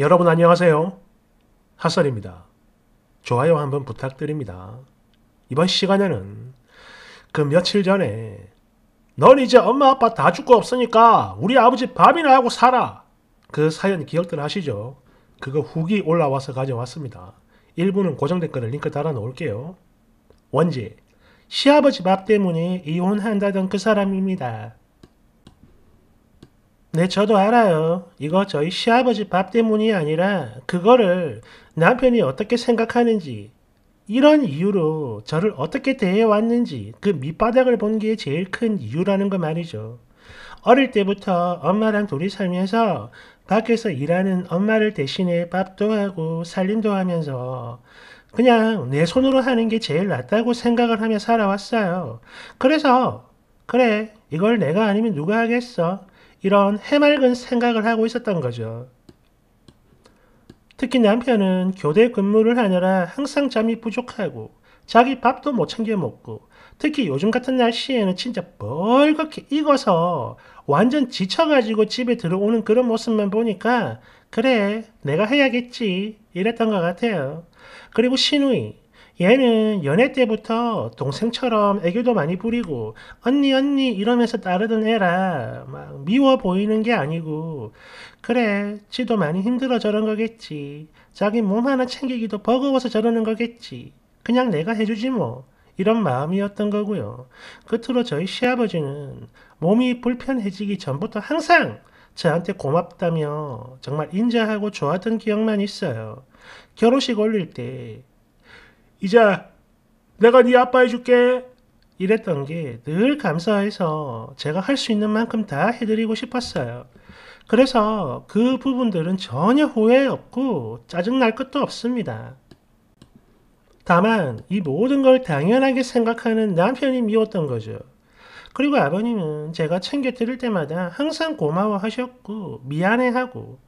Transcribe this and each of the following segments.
여러분 안녕하세요. 하설입니다. 좋아요 한번 부탁드립니다. 이번 시간에는 그 며칠 전에 넌 이제 엄마 아빠 다 죽고 없으니까 우리 아버지 밥이나 하고 살아. 그 사연 기억들 하시죠? 그거 후기 올라와서 가져왔습니다. 일부는 고정 댓글을 링크 달아 놓을게요. 원지, 시아버지 밥 때문에 이혼한다던 그 사람입니다. 네, 저도 알아요. 이거 저희 시아버지 밥 때문이 아니라 그거를 남편이 어떻게 생각하는지, 이런 이유로 저를 어떻게 대해왔는지 그 밑바닥을 본 게 제일 큰 이유라는 거 말이죠. 어릴 때부터 엄마랑 둘이 살면서 밖에서 일하는 엄마를 대신해 밥도 하고 살림도 하면서 그냥 내 손으로 하는 게 제일 낫다고 생각을 하며 살아왔어요. 그래서, 그래, 이걸 내가 아니면 누가 하겠어? 이런 해맑은 생각을 하고 있었던 거죠. 특히 남편은 교대 근무를 하느라 항상 잠이 부족하고 자기 밥도 못 챙겨 먹고 특히 요즘 같은 날씨에는 진짜 벌겋게 익어서 완전 지쳐가지고 집에 들어오는 그런 모습만 보니까 그래 내가 해야겠지 이랬던 것 같아요. 그리고 신우이 얘는 연애 때부터 동생처럼 애교도 많이 부리고 언니 언니 이러면서 따르던 애라 막 미워 보이는 게 아니고 그래 지도 많이 힘들어 저런 거겠지 자기 몸 하나 챙기기도 버거워서 저러는 거겠지 그냥 내가 해주지 뭐 이런 마음이었던 거고요. 끝으로 저희 시아버지는 몸이 불편해지기 전부터 항상 저한테 고맙다며 정말 인자하고 좋았던 기억만 있어요. 결혼식 올릴 때 이제 내가 네 아빠 해줄게. 이랬던 게 늘 감사해서 제가 할 수 있는 만큼 다 해드리고 싶었어요. 그래서 그 부분들은 전혀 후회 없고 짜증날 것도 없습니다. 다만 이 모든 걸 당연하게 생각하는 남편이 미웠던 거죠. 그리고 아버님은 제가 챙겨드릴 때마다 항상 고마워하셨고 미안해하고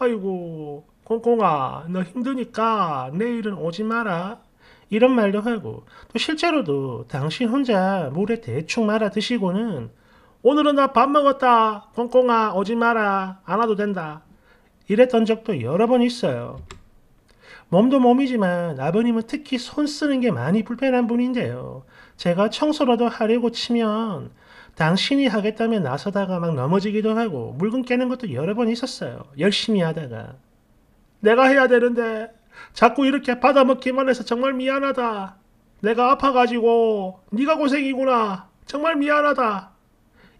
아이고 꼬꼬아너 힘드니까 내일은 오지 마라 이런 말도 하고 또 실제로도 당신 혼자 물에 대충 말아 드시고는 오늘은 나 밥 먹었다 꽁꽁아 오지 마라 안 와도 된다 이랬던 적도 여러 번 있어요. 몸도 몸이지만 아버님은 특히 손 쓰는 게 많이 불편한 분인데요. 제가 청소라도 하려고 치면 당신이 하겠다면 나서다가 막 넘어지기도 하고 물건 깨는 것도 여러 번 있었어요. 열심히 하다가. 내가 해야 되는데 자꾸 이렇게 받아먹기만 해서 정말 미안하다. 내가 아파가지고 네가 고생이구나. 정말 미안하다.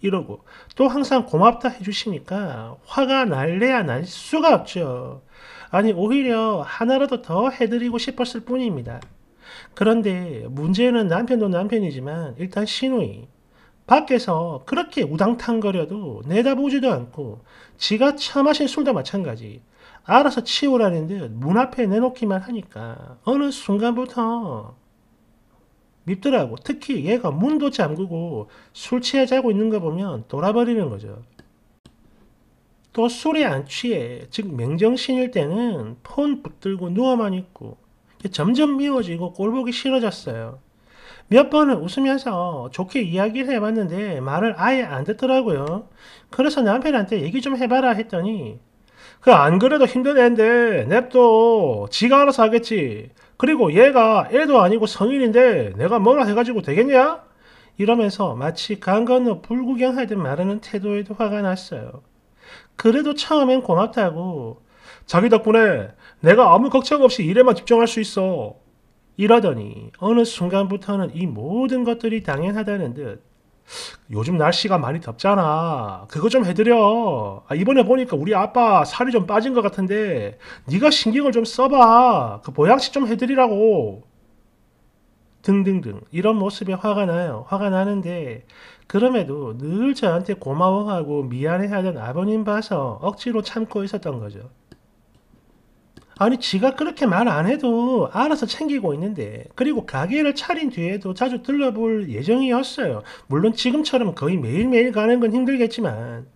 이러고 또 항상 고맙다 해주시니까 화가 날래야 날 수가 없죠. 아니 오히려 하나라도 더 해드리고 싶었을 뿐입니다. 그런데 문제는 남편도 남편이지만 일단 신우이 밖에서 그렇게 우당탕거려도 내다보지도 않고 지가 처 마신 술도 마찬가지 알아서 치우라는데 문 앞에 내놓기만 하니까 어느 순간부터 밉더라고. 특히 얘가 문도 잠그고 술 취해 자고 있는 거 보면 돌아버리는 거죠. 또 술에 안 취해, 즉 맹정신일 때는 폰 붙들고 누워만 있고 점점 미워지고 꼴보기 싫어졌어요. 몇 번은 웃으면서 좋게 이야기를 해봤는데 말을 아예 안 듣더라고요. 그래서 남편한테 얘기 좀 해봐라 했더니 그안 그래도 힘든 애인데 냅둬 지가 알아서 하겠지 그리고 얘가 애도 아니고 성인인데 내가 뭐라 해가지고 되겠냐? 이러면서 마치 강 건너 불구경하듯 말하는 태도에도 화가 났어요. 그래도 처음엔 고맙다고 자기 덕분에 내가 아무 걱정 없이 일에만 집중할 수 있어 이러더니 어느 순간부터는 이 모든 것들이 당연하다는 듯 요즘 날씨가 많이 덥잖아. 그거 좀 해드려. 아, 이번에 보니까 우리 아빠 살이 좀 빠진 것 같은데 네가 신경을 좀 써봐. 그 보양식 좀 해드리라고. 등등등 이런 모습에 화가 나요. 화가 나는데 그럼에도 늘 저한테 고마워하고 미안해하던 아버님 봐서 억지로 참고 있었던 거죠. 아니 지가 그렇게 말 안 해도 알아서 챙기고 있는데 그리고 가게를 차린 뒤에도 자주 들러볼 예정이었어요. 물론 지금처럼 거의 매일매일 가는 건 힘들겠지만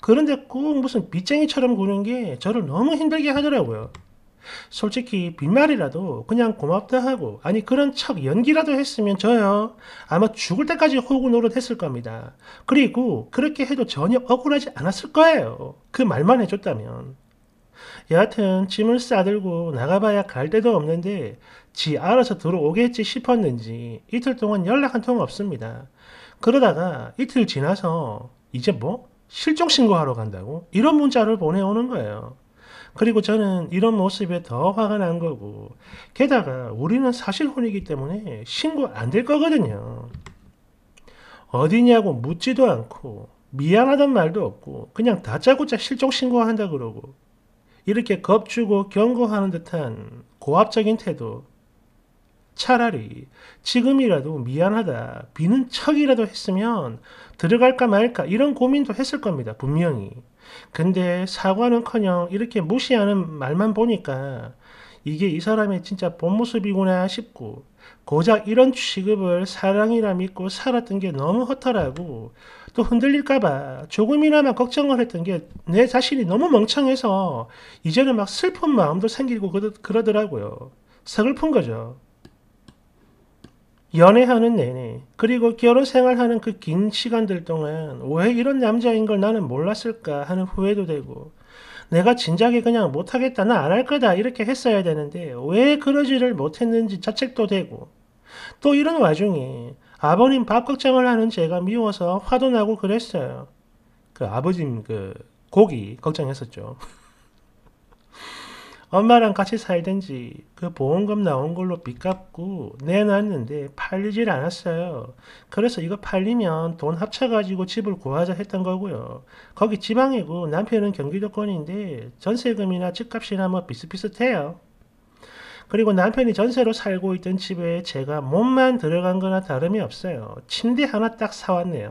그런데 꼭 무슨 빚쟁이처럼 구는 게 저를 너무 힘들게 하더라고요. 솔직히 빈말이라도 그냥 고맙다 하고 아니 그런 척 연기라도 했으면 저요 아마 죽을 때까지 호구 노릇했을 겁니다. 그리고 그렇게 해도 전혀 억울하지 않았을 거예요. 그 말만 해줬다면. 여하튼 짐을 싸들고 나가봐야 갈 데도 없는데 지 알아서 들어오겠지 싶었는지 이틀 동안 연락 한 통 없습니다. 그러다가 이틀 지나서 이제 뭐? 실종신고하러 간다고? 이런 문자를 보내오는 거예요. 그리고 저는 이런 모습에 더 화가 난 거고 게다가 우리는 사실혼이기 때문에 신고 안 될 거거든요. 어디냐고 묻지도 않고 미안하단 말도 없고 그냥 다짜고짜 실종 신고한다 그러고 이렇게 겁주고 경고하는 듯한 고압적인 태도 차라리 지금이라도 미안하다 비는 척이라도 했으면 들어갈까 말까 이런 고민도 했을 겁니다 분명히 근데 사과는커녕 이렇게 무시하는 말만 보니까 이게 이 사람의 진짜 본 모습이구나 싶고 고작 이런 취급을 사랑이라 믿고 살았던 게 너무 허탈하고 또 흔들릴까봐 조금이나마 걱정을 했던 게 내 자신이 너무 멍청해서 이제는 막 슬픈 마음도 생기고 그러, 더라고요 서글픈 거죠. 연애하는 내내 그리고 결혼 생활하는 그 긴 시간들 동안 왜 이런 남자인 걸 나는 몰랐을까 하는 후회도 되고 내가 진작에 그냥 못하겠다, 나 안 할 거다, 이렇게 했어야 되는데, 왜 그러지를 못했는지 자책도 되고, 또 이런 와중에 아버님 밥 걱정을 하는 제가 미워서 화도 나고 그랬어요. 그 아버님 그 고기 걱정했었죠. 엄마랑 같이 살던지그 보험금 나온 걸로 빚 갚고 내놨는데 팔리질 않았어요. 그래서 이거 팔리면 돈 합쳐가지고 집을 구하자 했던 거고요. 거기 지방이고 남편은 경기도권인데 전세금이나 집값이나 뭐 비슷비슷해요. 그리고 남편이 전세로 살고 있던 집에 제가 몸만 들어간 거나 다름이 없어요. 침대 하나 딱 사왔네요.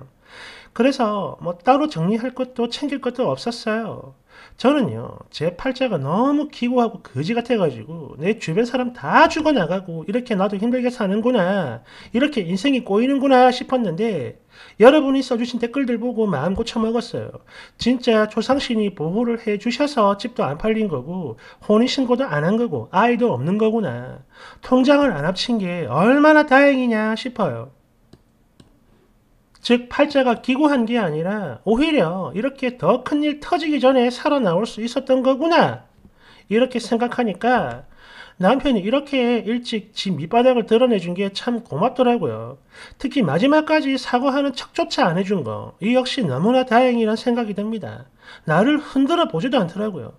그래서 뭐 따로 정리할 것도 챙길 것도 없었어요. 저는요, 제 팔자가 너무 기고하고 거지 같아가지고, 내 주변 사람 다 죽어나가고, 이렇게 나도 힘들게 사는구나, 이렇게 인생이 꼬이는구나 싶었는데, 여러분이 써주신 댓글들 보고 마음 고쳐먹었어요. 진짜 조상신이 보호를 해주셔서 집도 안 팔린 거고, 혼인신고도 안 한 거고, 아이도 없는 거구나. 통장을 안 합친 게 얼마나 다행이냐 싶어요. 즉 팔자가 기구한 게 아니라 오히려 이렇게 더 큰일 터지기 전에 살아나올 수 있었던 거구나 이렇게 생각하니까 남편이 이렇게 일찍 집 밑바닥을 드러내준 게 참 고맙더라고요. 특히 마지막까지 사과하는 척조차 안 해준 거, 이 역시 너무나 다행이란 생각이 듭니다. 나를 흔들어 보지도 않더라고요.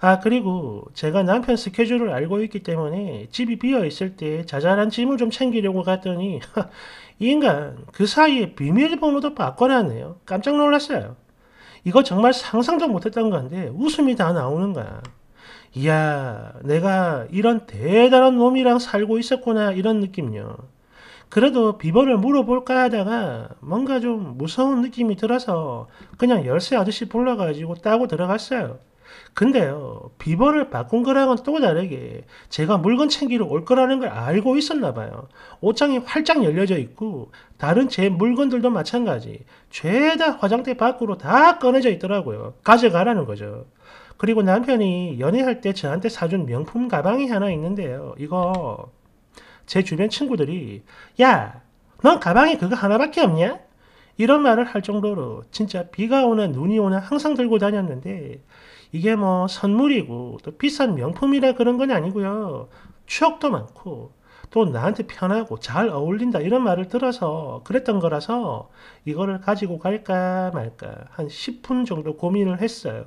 아, 그리고 제가 남편 스케줄을 알고 있기 때문에 집이 비어 있을 때 자잘한 짐을 좀 챙기려고 갔더니 이 인간 그 사이에 비밀번호도 바꿔놨네요. 깜짝 놀랐어요. 이거 정말 상상도 못했던 건데 웃음이 다 나오는 거야. 이야, 내가 이런 대단한 놈이랑 살고 있었구나 이런 느낌요. 이 그래도 비번을 물어볼까 하다가 뭔가 좀 무서운 느낌이 들어서 그냥 열쇠 아저씨 불러가지고 따고 들어갔어요. 근데요, 비번을 바꾼 거랑은 또 다르게 제가 물건 챙기러 올 거라는 걸 알고 있었나 봐요. 옷장이 활짝 열려져 있고 다른 제 물건들도 마찬가지. 죄다 화장대 밖으로 다 꺼내져 있더라고요. 가져가라는 거죠. 그리고 남편이 연애할 때 저한테 사준 명품 가방이 하나 있는데요. 이거 제 주변 친구들이 야, 넌 가방에 그거 하나밖에 없냐? 이런 말을 할 정도로 진짜 비가 오나 눈이 오나 항상 들고 다녔는데 이게 뭐 선물이고 또 비싼 명품이라 그런 건 아니고요. 추억도 많고 또 나한테 편하고 잘 어울린다 이런 말을 들어서 그랬던 거라서 이거를 가지고 갈까 말까 한 10분 정도 고민을 했어요.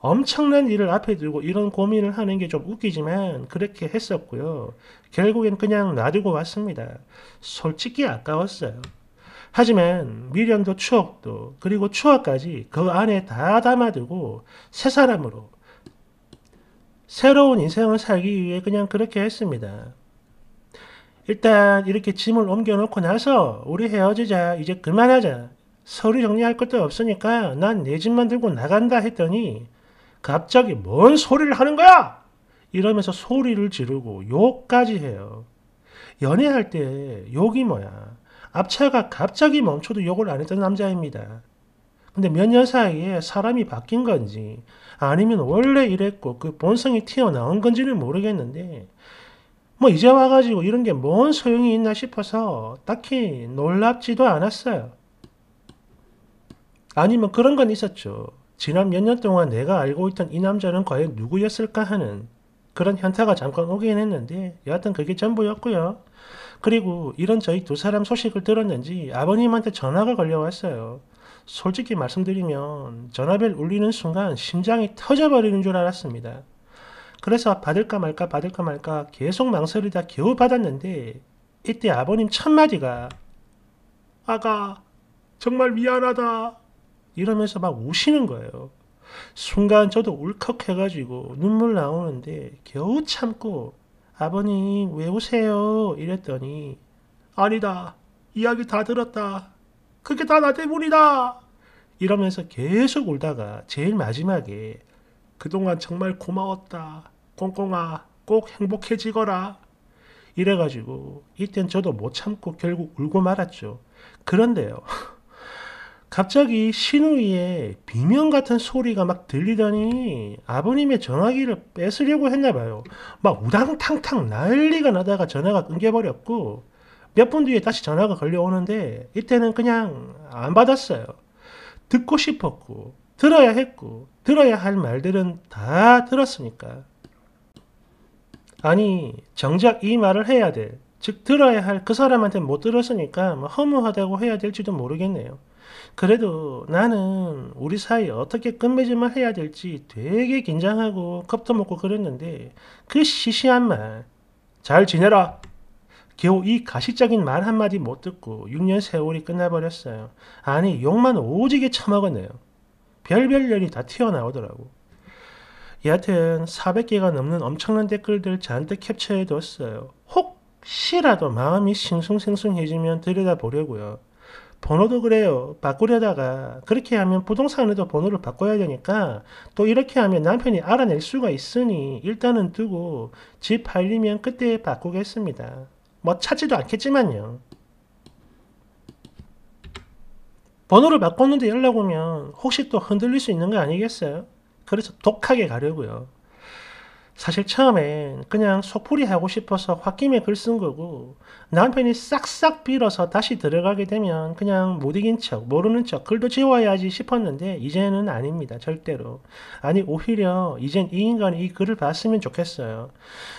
엄청난 일을 앞에 두고 이런 고민을 하는 게 좀 웃기지만 그렇게 했었고요. 결국엔 그냥 놔두고 왔습니다. 솔직히 아까웠어요. 하지만 미련도 추억도 그리고 추억까지 그 안에 다 담아두고 새 사람으로 새로운 인생을 살기 위해 그냥 그렇게 했습니다. 일단 이렇게 짐을 옮겨놓고 나서 우리 헤어지자 이제 그만하자 서류 정리할 것도 없으니까 난내 집만 들고 나간다 했더니 갑자기 뭔 소리를 하는 거야! 이러면서 소리를 지르고 욕까지 해요. 연애할 때 욕이 뭐야? 앞차가 갑자기 멈춰도 욕을 안 했던 남자입니다. 근데 몇 년 사이에 사람이 바뀐 건지 아니면 원래 이랬고 그 본성이 튀어나온 건지는 모르겠는데 뭐 이제 와가지고 이런 게 뭔 소용이 있나 싶어서 딱히 놀랍지도 않았어요. 아니면 뭐 그런 건 있었죠. 지난 몇 년 동안 내가 알고 있던 이 남자는 과연 누구였을까 하는 그런 현타가 잠깐 오긴 했는데 여하튼 그게 전부였고요. 그리고 이런 저희 두 사람 소식을 들었는지 아버님한테 전화가 걸려왔어요. 솔직히 말씀드리면 전화벨 울리는 순간 심장이 터져버리는 줄 알았습니다. 그래서 받을까 말까 받을까 말까 계속 망설이다 겨우 받았는데 이때 아버님 첫마디가 아가 정말 미안하다 이러면서 막 우시는 거예요. 순간 저도 울컥해가지고 눈물 나오는데 겨우 참고 아버님, 왜 오세요? 이랬더니, 아니다. 이야기 다 들었다. 그게 다 나 때문이다. 이러면서 계속 울다가 제일 마지막에, 그동안 정말 고마웠다. 꽁꽁아, 꼭 행복해지거라. 이래가지고, 이땐 저도 못 참고 결국 울고 말았죠. 그런데요. 갑자기 신우이의 비명 같은 소리가 막 들리더니 아버님의 전화기를 뺏으려고 했나봐요. 막 우당탕탕 난리가 나다가 전화가 끊겨버렸고 몇 분 뒤에 다시 전화가 걸려오는데 이때는 그냥 안 받았어요. 듣고 싶었고 들어야 했고 들어야 할 말들은 다 들었으니까. 아니 정작 이 말을 해야 될, 즉 들어야 할 그 사람한테 못 들었으니까 뭐 허무하다고 해야 될지도 모르겠네요. 그래도 나는 우리 사이 어떻게 끝맺음을 해야 될지 되게 긴장하고 컵도 먹고 그랬는데 그 시시한 말, 잘 지내라. 겨우 이가식적인말 한마디 못 듣고 6년 세월이 끝나버렸어요. 아니 욕만 오지게 처먹었네요. 별별 년이 다 튀어나오더라고. 여하튼 400개가 넘는 엄청난 댓글들 잔뜩 캡처해뒀어요. 혹시라도 마음이 싱숭생숭해지면 들여다보려고요. 번호도 그래요. 바꾸려다가 그렇게 하면 부동산에도 번호를 바꿔야 되니까 또 이렇게 하면 남편이 알아낼 수가 있으니 일단은 두고 집 팔리면 그때 바꾸겠습니다. 뭐 찾지도 않겠지만요. 번호를 바꿨는데 연락 오면 혹시 또 흔들릴 수 있는 거 아니겠어요? 그래서 독하게 가려고요. 사실 처음엔 그냥 속풀이 하고 싶어서 홧김에 글 쓴 거고 남편이 싹싹 빌어서 다시 들어가게 되면 그냥 못 이긴 척 모르는 척 글도 지워야지 싶었는데 이제는 아닙니다 절대로 아니 오히려 이젠 이 인간이 이 글을 봤으면 좋겠어요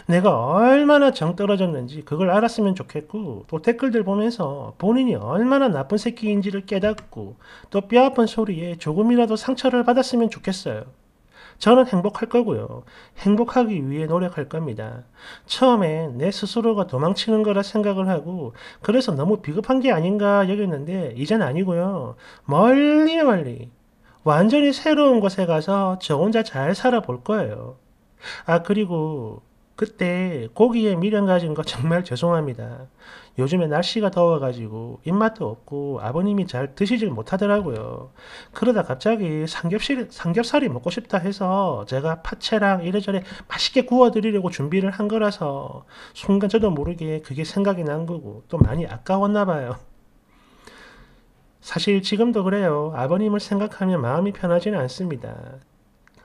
내가 얼마나 정 떨어졌는지 그걸 알았으면 좋겠고 또 댓글들 보면서 본인이 얼마나 나쁜 새끼인지를 깨닫고 또 뼈아픈 소리에 조금이라도 상처를 받았으면 좋겠어요 저는 행복할 거고요. 행복하기 위해 노력할 겁니다. 처음엔 내 스스로가 도망치는 거라 생각을 하고 그래서 너무 비겁한 게 아닌가 여겼는데 이젠 아니고요. 멀리 멀리 완전히 새로운 곳에 가서 저 혼자 잘 살아볼 거예요. 아 그리고 그때 고기에 미련 가진 거 정말 죄송합니다. 요즘에 날씨가 더워가지고 입맛도 없고 아버님이 잘 드시질 못하더라고요. 그러다 갑자기 삼겹살, 삼겹살이 먹고 싶다 해서 제가 파채랑 이래저래 맛있게 구워드리려고 준비를 한 거라서 순간 저도 모르게 그게 생각이 난 거고 또 많이 아까웠나 봐요. 사실 지금도 그래요. 아버님을 생각하면 마음이 편하지는 않습니다.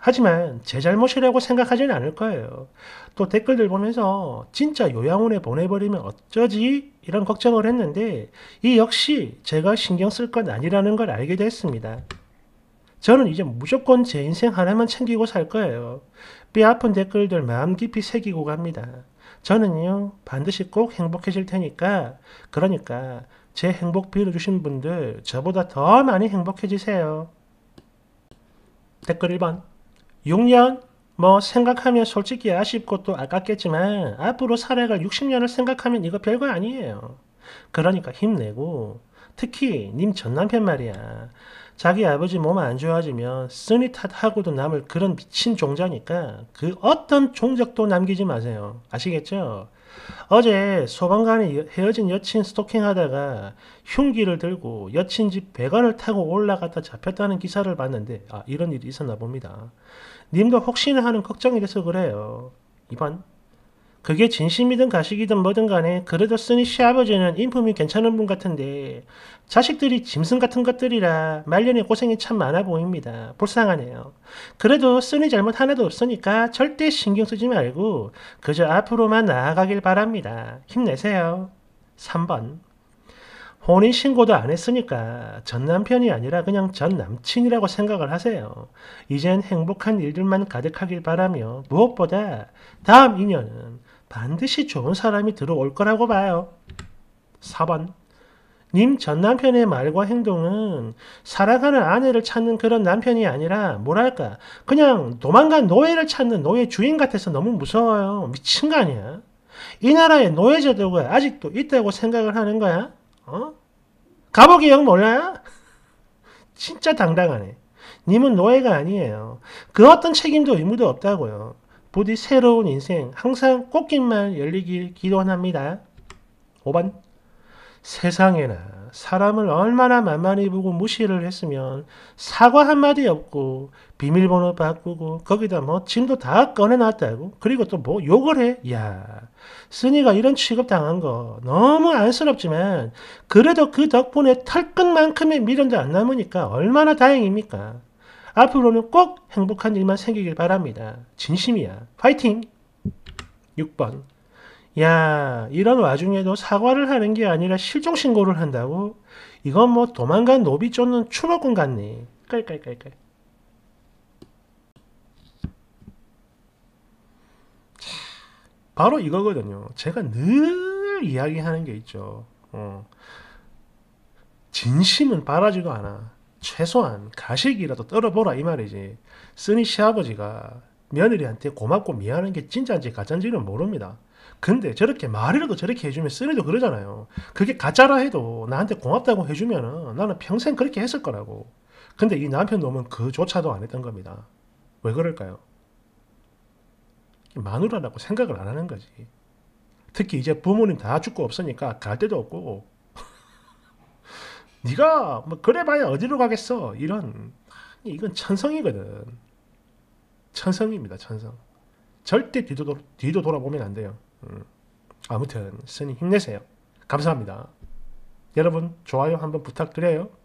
하지만 제 잘못이라고 생각하진 않을 거예요. 또 댓글들 보면서 진짜 요양원에 보내버리면 어쩌지? 이런 걱정을 했는데 이 역시 제가 신경 쓸 건 아니라는 걸 알게 됐습니다. 저는 이제 무조건 제 인생 하나만 챙기고 살 거예요. 뼈 아픈 댓글들 마음 깊이 새기고 갑니다. 저는요, 반드시 꼭 행복해질 테니까, 그러니까 제 행복 빌어주신 분들 저보다 더 많이 행복해지세요. 댓글 1번. 6년? 뭐 생각하면 솔직히 아쉽고 또 아깝겠지만 앞으로 살아갈 60년을 생각하면 이거 별거 아니에요. 그러니까 힘내고 특히 님 전남편 말이야. 자기 아버지 몸 안 좋아지면 쓰니 탓하고도 남을 그런 미친 종자니까 그 어떤 종적도 남기지 마세요. 아시겠죠? 어제 소방관이 헤어진 여친 스토킹하다가 흉기를 들고 여친 집 배관을 타고 올라갔다 잡혔다는 기사를 봤는데 아 이런 일이 있었나 봅니다. 님도 혹시나 하는 걱정이 돼서 그래요. 2번. 그게 진심이든 가식이든 뭐든 간에 그래도 쓰니 시아버지는 인품이 괜찮은 분 같은데 자식들이 짐승 같은 것들이라 말년에 고생이 참 많아 보입니다. 불쌍하네요. 그래도 쓰니 잘못 하나도 없으니까 절대 신경 쓰지 말고 그저 앞으로만 나아가길 바랍니다. 힘내세요. 3번 혼인 신고도 안 했으니까 전 남편이 아니라 그냥 전 남친이라고 생각을 하세요. 이젠 행복한 일들만 가득하길 바라며 무엇보다 다음 인연은 반드시 좋은 사람이 들어올 거라고 봐요. 4번 님 전 남편의 말과 행동은 사랑하는 아내를 찾는 그런 남편이 아니라 뭐랄까 그냥 도망간 노예를 찾는 노예 주인 같아서 너무 무서워요. 미친 거 아니야? 이 나라의 노예 제도가 아직도 있다고 생각을 하는 거야? 어? 감옥의 영몰라 진짜 당당하네. 님은 노예가 아니에요. 그 어떤 책임도 의무도 없다고요. 부디 새로운 인생, 항상 꽃길만 열리길 기원합니다. 5번. 세상에나 사람을 얼마나 만만히 보고 무시를 했으면 사과 한마디 없고 비밀번호 바꾸고 거기다 뭐 짐도 다 꺼내놨다고 그리고 또 뭐 욕을 해? 야 쓰니가 이런 취급당한 거 너무 안쓰럽지만 그래도 그 덕분에 털끝만큼의 미련도 안 남으니까 얼마나 다행입니까? 앞으로는 꼭 행복한 일만 생기길 바랍니다. 진심이야. 파이팅! 6번 야, 이런 와중에도 사과를 하는 게 아니라 실종 신고를 한다고? 이건 뭐 도망간 노비 쫓는 추노꾼 같네. 깔깔깔깔. 바로 이거거든요. 제가 늘 이야기하는 게 있죠. 어. 진심은 바라지도 않아. 최소한 가식이라도 떨어보라 이 말이지. 쓰니 시아버지가 며느리한테 고맙고 미안한 게 진짜인지 가짜인지는 모릅니다. 근데 저렇게 말이라도 저렇게 해주면 쓰레도 그러잖아요. 그게 가짜라 해도 나한테 고맙다고 해주면은 나는 평생 그렇게 했을 거라고. 근데 이 남편 놈은 그조차도 안 했던 겁니다. 왜 그럴까요? 마누라라고 생각을 안 하는 거지. 특히 이제 부모님 다 죽고 없으니까 갈 데도 없고 네가 뭐 그래봐야 어디로 가겠어 이런 이건 천성이거든 천성입니다 천성 절대 뒤도, 뒤도 돌아보면 안 돼요 음. 아무튼 스님 힘내세요. 감사합니다. 여러분 좋아요 한번 부탁드려요.